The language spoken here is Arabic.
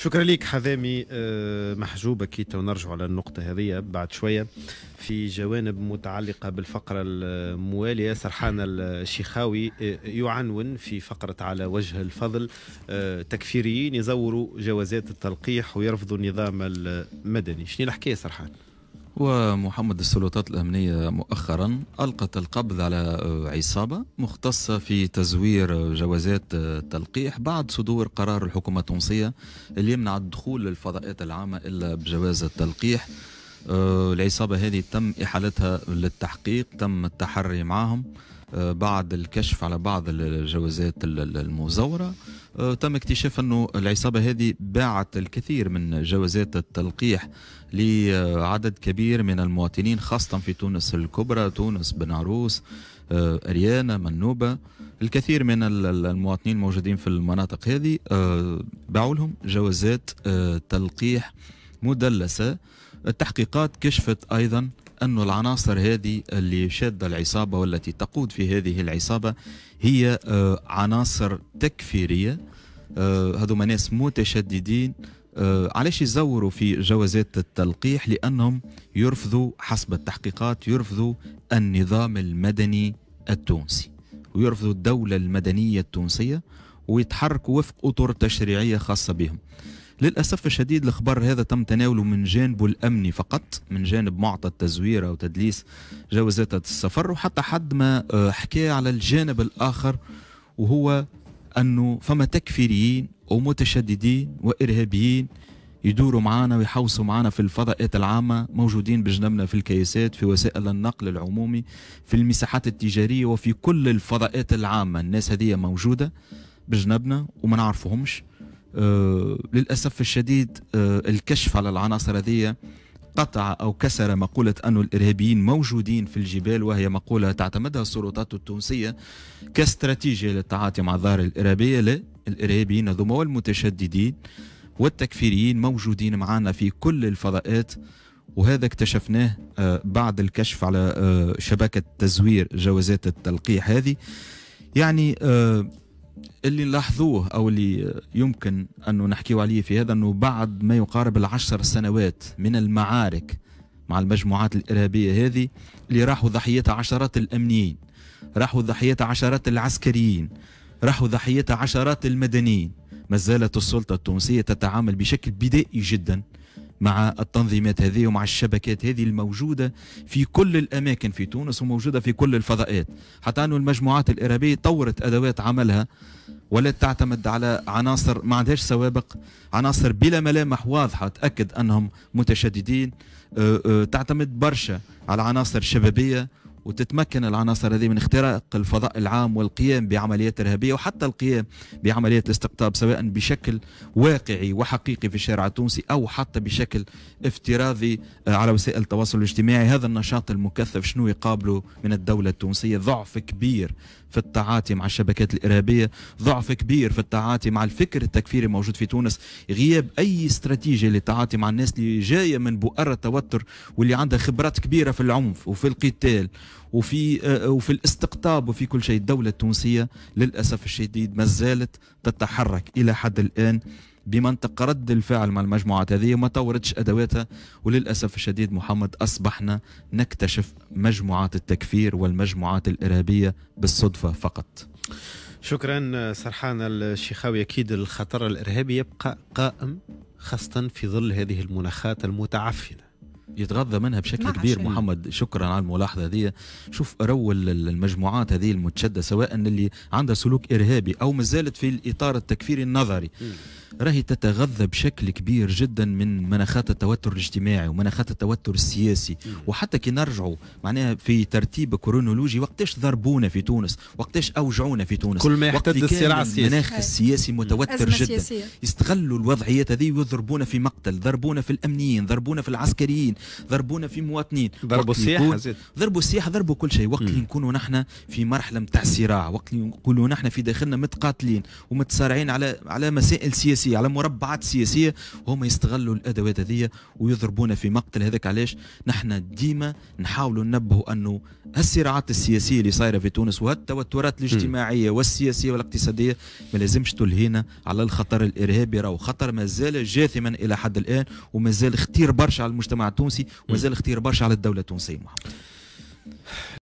شكرا لك حذامي آه، محجوبه كيتا ونرجع على النقطه هذه بعد شويه في جوانب متعلقه بالفقره المواليه سرحان الشيخاوي آه، يعنون في فقره على وجه الفضل آه، تكفيريين يزوروا جوازات التلقيح ويرفضوا النظام المدني شنو الحكايه سرحان ومحمد السلطات الأمنية مؤخرا ألقت القبض على عصابة مختصة في تزوير جوازات تلقيح بعد صدور قرار الحكومة التونسية اللي يمنع الدخول للفضاءات العامة إلا بجواز التلقيح آه، العصابة هذه تم إحالتها للتحقيق تم التحري معهم آه، بعد الكشف على بعض الجوازات المزورة آه، تم اكتشاف أنه العصابة هذه باعت الكثير من جوازات التلقيح لعدد كبير من المواطنين خاصة في تونس الكبرى تونس بن عروس آه، أريانا منوبة الكثير من المواطنين الموجودين في المناطق هذه آه، باعوا لهم جوازات تلقيح مدلسة التحقيقات كشفت أيضا أن العناصر هذه اللي شادة العصابة والتي تقود في هذه العصابة هي آه، عناصر تكفيرية آه، هذوما ناس متشددين آه، علاش يزوروا في جوازات التلقيح لأنهم يرفضوا حسب التحقيقات يرفضوا النظام المدني التونسي ويرفضوا الدولة المدنية التونسية ويتحركوا وفق أطر تشريعية خاصة بهم للأسف الشديد الخبر هذا تم تناوله من جانبه الأمني فقط من جانب معطى التزوير أو تدليس جوازات السفر وحتى حد ما آه، حكى على الجانب الآخر وهو أنه فما تكفيريين ومتشددين وإرهابيين يدوروا معانا ويحوصوا معانا في الفضاءات العامة موجودين بجنبنا في الكياسات في وسائل النقل العمومي في المساحات التجارية وفي كل الفضاءات العامة الناس هذه موجودة بجنبنا وما نعرفهمش آه، للأسف الشديد آه، الكشف على العناصر هذه قطع أو كسر مقولة أن الإرهابيين موجودين في الجبال وهي مقولة تعتمدها السلطات التونسية كاستراتيجية للتعاطي مع الظاهرة الإرهابية لا الإرهابيين هذوما والمتشددين والتكفيريين موجودين معنا في كل الفضاءات وهذا اكتشفناه آه، بعد الكشف على شبكة تزوير جوازات التلقيح هذه يعني اللي نلاحظوه او اللي يمكن انه نحكيو عليه في هذا انه بعد ما يقارب العشر سنوات من المعارك مع المجموعات الارهابيه هذه اللي راحوا ضحيتها عشرات الامنيين راحوا ضحيتها عشرات العسكريين راحوا ضحيتها عشرات المدنيين ما زالت السلطه التونسيه تتعامل بشكل بدائي جدا مع التنظيمات هذه ومع الشبكات هذه الموجودة في كل الأماكن في تونس وموجودة في كل الفضاءات حتى أن المجموعات الإرهابية طورت أدوات عملها ولا تعتمد على عناصر ما عندهاش سوابق عناصر بلا ملامح واضحة تأكد أنهم متشددين أه، أه، تعتمد برشا على عناصر شبابية وتتمكن العناصر هذه من اختراق الفضاء العام والقيام بعمليات إرهابية وحتى القيام بعمليات استقطاب سواء بشكل واقعي وحقيقي في الشارع التونسي أو حتى بشكل افتراضي آه، على وسائل التواصل الاجتماعي هذا النشاط المكثف شنو يقابله من الدولة التونسية ضعف كبير في التعاطي مع الشبكات الإرهابية ضعف كبير في التعاطي مع الفكر التكفيري الموجود في تونس غياب أي استراتيجية للتعاطي مع الناس اللي جاية من بؤره التوتر واللي عندها خبرات كبيرة في العنف وفي القتال وفي آه، وفي الاستقطاب وفي كل شيء الدولة التونسية للأسف الشديد ما زالت تتحرك إلى حد الآن بمنطق رد الفعل مع المجموعات هذه وما طورتش ادواتها وللاسف الشديد محمد اصبحنا نكتشف مجموعات التكفير والمجموعات الارهابيه بالصدفه فقط. شكرا سرحان الشيخاوي اكيد الخطر الارهابي يبقى قائم خاصه في ظل هذه المناخات المتعفنه. يتغذى منها بشكل كبير شيء. محمد شكرا على الملاحظه هذه شوف رو المجموعات هذه المتشده سواء اللي عندها سلوك ارهابي او مازالت في الاطار التكفيري النظري راهي تتغذى بشكل كبير جدا من مناخات التوتر الاجتماعي ومناخات التوتر السياسي وحتى كي نرجعوا معناها في ترتيب كرونولوجي وقتاش ضربونا في تونس وقتاش اوجعونا في تونس كل ما يحتد الصراع السياسي المناخ السياسي متوتر جدا سياسية. يستغلوا الوضعيات هذه ويضربونا في مقتل ضربونا في الامنيين ضربونا في العسكريين ضربونا في مواطنين ضربوا السياحه ضربوا السياحه ضربوا كل شيء وقت اللي نكونوا نحن في مرحله نتاع صراع وقت اللي نقولوا نحن في داخلنا متقاتلين ومتصارعين على على مسائل سياسيه على مربعات سياسيه هما يستغلوا الادوات هذه ويضربونا في مقتل هذاك علاش نحن ديما نحاولوا ننبهوا انه هالصراعات السياسيه اللي صايره في تونس وهالتوترات الاجتماعيه والسياسيه والاقتصاديه ما لازمش تلهينا على الخطر الارهابي راهو خطر مازال جاثما الى حد الان ومازال اختير برشا على المجتمع التونسي التونسي ومازال اختيار برشا على الدوله التونسيه محمد